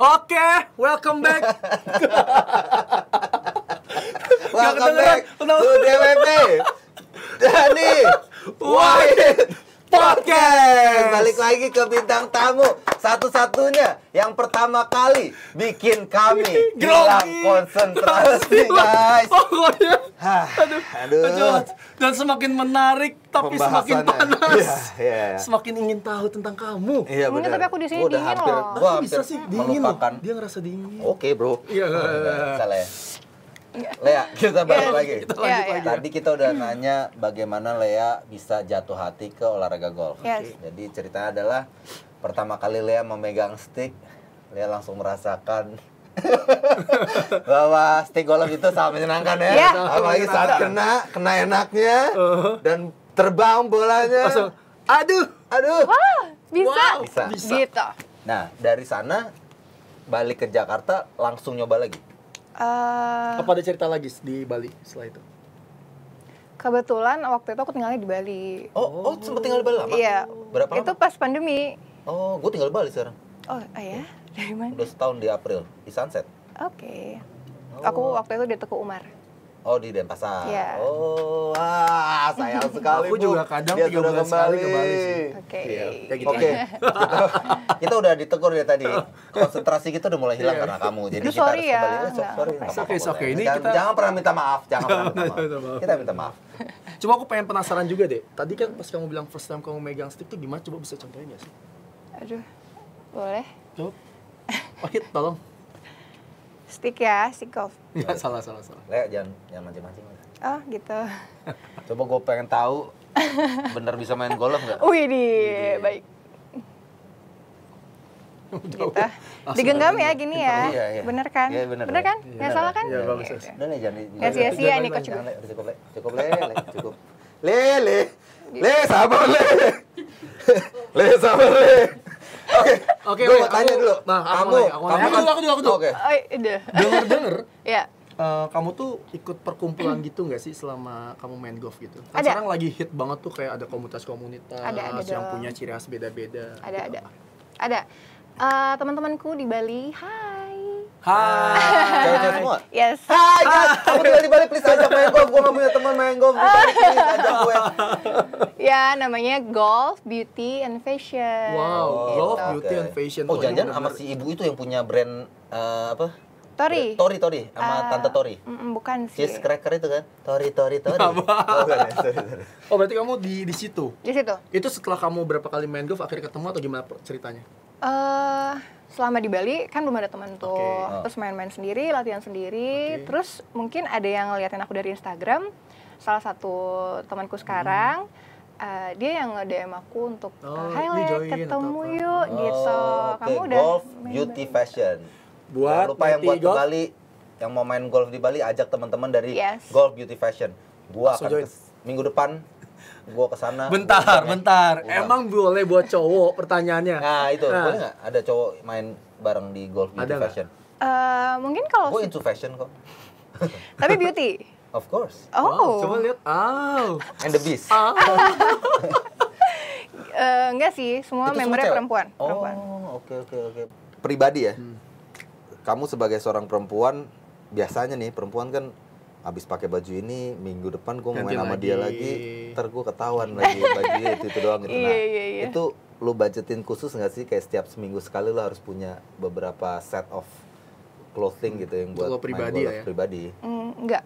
Oke, okay, welcome back. welcome back to DWP. Dani Wahid. Podcast. Balik lagi ke bintang tamu satu-satunya yang pertama kali bikin kami hilang konsentrasi guys. Pokoknya. Aduh. Aduh. Dan semakin menarik tapi semakin panas. Ya, ya, ya. Semakin ingin tahu tentang kamu. Iya, iya benar. Tapi aku di sini dingin loh. Tapi bisa sih dingin Dia ngerasa dingin. Oke, okay, Bro. Iya. Salah ya. Iya. Lea, kita balik yeah. lagi. Kita lanjut yeah, iya. Tadi kita udah nanya bagaimana Lea bisa jatuh hati ke olahraga golf. Yes. Jadi ceritanya adalah pertama kali Lea memegang stick, Lea langsung merasakan bahwa stick golf itu sangat menyenangkan ya. Yeah. Apalagi saat kena, kena enaknya uh-huh. dan terbang bolanya. aduh, aduh. Wah, bisa. Wow, bisa. bisa. Gitu. Nah, dari sana balik ke Jakarta langsung nyoba lagi Uh, Apa ada cerita lagi di Bali setelah itu? Kebetulan waktu itu aku tinggalnya di Bali. Oh, oh sempat tinggal di Bali lama? Iya. Berapa lama? Itu pas pandemi. Oh, gue tinggal di Bali sekarang. Oh, oh ya? Dari mana? Udah setahun di April, di Sunset. Oke. Okay. Oh. Aku waktu itu di Teguh Umar. Oh, di Denpasar. Iya. Oh, sayang sekali. Aku juga kadang dia sudah kembali. Oke. Iya, gitu oke. kita, udah ditegur ya tadi. Konsentrasi kita udah mulai hilang iya. karena kamu. Jadi kita sorry harus ya. kembali. Ya. Sorry, sorry. Oke, oke. Ini jangan, pernah minta maaf, jangan pernah minta maaf. Kita minta maaf. Cuma aku pengen penasaran juga deh. Tadi kan pas kamu bilang first time kamu megang stick tuh gimana? Coba bisa contohin ya sih? Aduh, boleh. Coba. Oke, oh, iya, tolong. Stick ya, stick golf. Ya, salah, salah, salah. Lek, jangan, jangan mancing-mancing. Oh gitu. Coba gue pengen tahu bener bisa main golf nggak? Wih di baik. Gitu. Digenggam ya gini iya, ya. Iya, iya, Bener kan? Iya, bener, iya. kan? Iya. salah kan? Iya, bagus. sih ya jangan. Gak sia-sia ini coach. Cukup, cukup, cukup, cukup. Le, le. Gitu. Le, sabar le. Le, sabar le. Oke. Oke, gue mau tanya dulu. Nah, kamu, aku, kan- aku, aku, aku, aku, aku, aku, aku, aku, aku, aku, aku, aku, aku, uh, kamu tuh ikut perkumpulan gitu nggak sih selama kamu main golf gitu? Kan ada. Sekarang lagi hit banget tuh kayak ada komunitas-komunitas ada, ada yang dong. punya ciri khas beda-beda. Ada, gitu ada. Apa? Ada. Uh, teman-temanku di Bali, hai. Hai. cewek semua? Yes. Hai, guys. Ya. Kamu tinggal di Bali, please ajak main golf. Gue gak punya teman main golf. Di Bali, please ajak gue. ya, namanya Golf, Beauty, and Fashion. Wow, gitu. Golf, Beauty, and Fashion. Oh, oh iya jangan jangan sama si ibu itu yang punya brand uh, apa? Tori. Tori Tori sama uh, tante Tori. bukan sih. Cheese cracker itu kan. Tori Tori Tori. Oh, iya, oh berarti kamu di di situ. Di situ. Itu setelah kamu berapa kali main golf akhirnya ketemu atau gimana ceritanya? Eh uh, selama di Bali kan belum ada temen tuh. Okay. Oh. Terus main-main sendiri, latihan sendiri. Okay. Terus mungkin ada yang ngeliatin aku dari Instagram. Salah satu temanku sekarang hmm uh, dia yang nge-DM aku untuk oh, highlight ketemu yuk gitu. oh, gitu. Kamu udah golf beauty fashion buat lupa yang buat golf. ke Bali, yang mau main golf di Bali ajak teman-teman dari yes. Golf Beauty Fashion. Gua Langsung akan kes, minggu depan gua ke sana. Bentar, bentar. Gua. Emang boleh buat cowok pertanyaannya? Nah, itu. Nah. Boleh nggak ada cowok main bareng di Golf Beauty ada Fashion? Uh, mungkin kalau gue into fashion kok. Tapi beauty. Of course. Oh. Wow, coba lihat. Oh. And the beast. Oh. uh, enggak sih, semua Itu membernya perempuan. perempuan. Oh, oke oke oke. Pribadi ya? Hmm kamu sebagai seorang perempuan biasanya nih perempuan kan abis pakai baju ini minggu depan gue main sama dia lagi ntar gue ketahuan lagi baju itu itu doang gitu iya, nah yeah, yeah, itu lu budgetin khusus nggak sih kayak setiap seminggu sekali lo harus punya beberapa set of clothing gitu yang buat lo pribadi main ya pribadi mm, enggak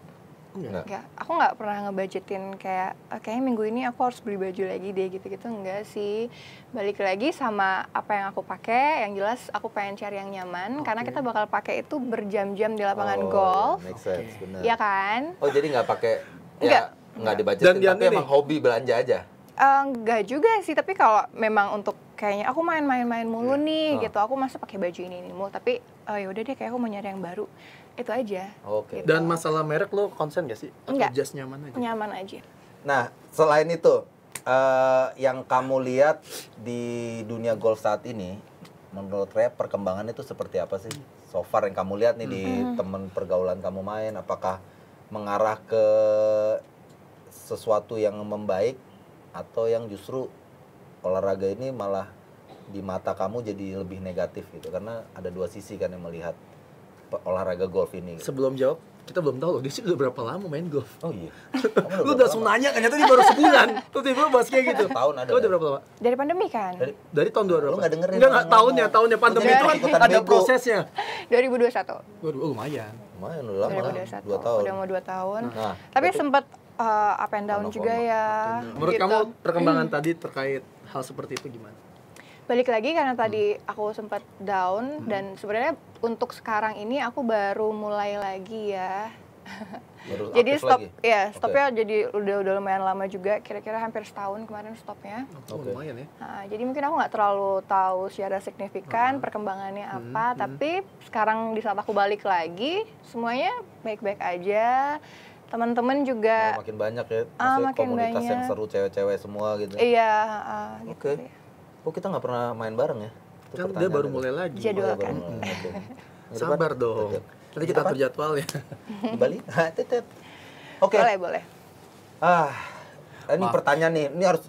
Enggak. enggak. Aku nggak pernah ngebudgetin kayak ah, kayaknya minggu ini aku harus beli baju lagi deh gitu-gitu enggak sih. Balik lagi sama apa yang aku pakai, yang jelas aku pengen cari yang nyaman okay. karena kita bakal pakai itu berjam-jam di lapangan oh, golf. Make sense, okay. benar. Iya kan? Oh, jadi nggak pakai ya enggak. nggak dibudgetin Dan tapi ini. emang hobi belanja aja. Enggak eh, uh, juga sih, tapi kalau memang untuk kayaknya aku main-main-main mulu yeah. nih oh. gitu, aku masih pakai baju ini ini mulu, tapi uh, ya udah deh kayak aku mau nyari yang baru. Itu aja. Oke. Okay. Gitu. Dan masalah merek lo konsen gak sih? Atau Just nyaman aja. Nyaman aja. Nah, selain itu uh, yang kamu lihat di dunia golf saat ini, menurut Rep perkembangan itu seperti apa sih? So far yang kamu lihat nih -hmm. di mm-hmm. temen pergaulan kamu main, apakah mengarah ke sesuatu yang membaik atau yang justru olahraga ini malah di mata kamu jadi lebih negatif gitu karena ada dua sisi kan yang melihat olahraga golf ini gitu. sebelum jawab kita belum tahu loh dia sih udah berapa lama main golf oh iya oh, lu udah langsung nanya kan ternyata dia baru sebulan tuh tiba bahas kayak gitu tahun ada lu udah kan? berapa lama dari pandemi kan dari, dari tahun dua ribu lu puluh dengerin nggak enggak tahunnya, tahunnya pandemi itu kan ada bego. prosesnya 2021 oh, lumayan lumayan udah lama 2021. dua tahun udah mau dua tahun nah, tapi sempat uh, up and down juga ya. Menurut gitu. kamu perkembangan hmm. tadi terkait hal seperti itu gimana? Balik lagi karena hmm. tadi hmm. aku sempat down hmm. dan sebenarnya untuk sekarang ini aku baru mulai lagi ya. Baru jadi stop lagi? ya stopnya okay. jadi udah udah lumayan lama juga kira-kira hampir setahun kemarin stopnya okay. Oh, lumayan ya nah, jadi mungkin aku nggak terlalu tahu secara signifikan hmm. perkembangannya hmm, apa hmm. tapi hmm. sekarang di saat aku balik lagi semuanya baik-baik aja teman-teman juga oh, makin banyak ya ah, makin komunitas banyak. yang seru cewek-cewek semua gitu iya uh, gitu oke okay. oh kita nggak pernah main bareng ya itu kan dia baru mulai lagi jadwalkan oh, okay. sabar dong nanti kita atur ya. ya kembali tetep oke okay. boleh boleh ah ini Maaf. pertanyaan nih ini harus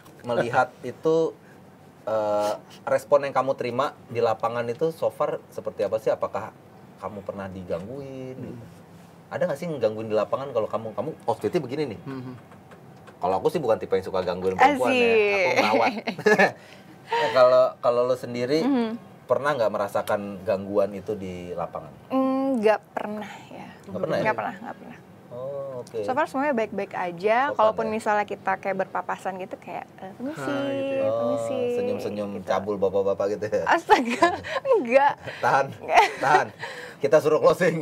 melihat itu uh, respon yang kamu terima di lapangan itu so far seperti apa sih? Apakah kamu pernah digangguin? Hmm. Ada nggak sih gangguin di lapangan kalau kamu kamu outfitnya oh, begini nih? Hmm, hmm. Kalau aku sih bukan tipe yang suka gangguin perempuan ya. Aku ngawat. Ya, kalau nah, kalau lo sendiri hmm, hmm. pernah nggak merasakan gangguan itu di lapangan? Nggak mm, pernah ya. Nggak pernah. Nggak ya? pernah. Nggak pernah. Oh, oke. Okay. So far semuanya baik-baik aja. Sopan Kalaupun ya. misalnya kita kayak berpapasan gitu kayak eh, permisi gitu ya. permisi, oh, gitu oh, ya. permisi. Senyum-senyum gitu. cabul bapak-bapak gitu ya. Astaga, enggak. tahan. tahan. Kita suruh closing.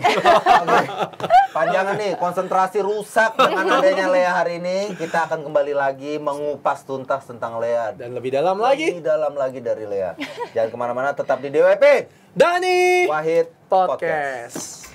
Panjang nih, konsentrasi rusak dengan adanya Lea hari ini. Kita akan kembali lagi mengupas tuntas tentang Lea dan lebih dalam lagi. Lebih dalam lagi dari Lea. Jangan kemana mana tetap di DWP. Dani Wahid Podcast. Podcast.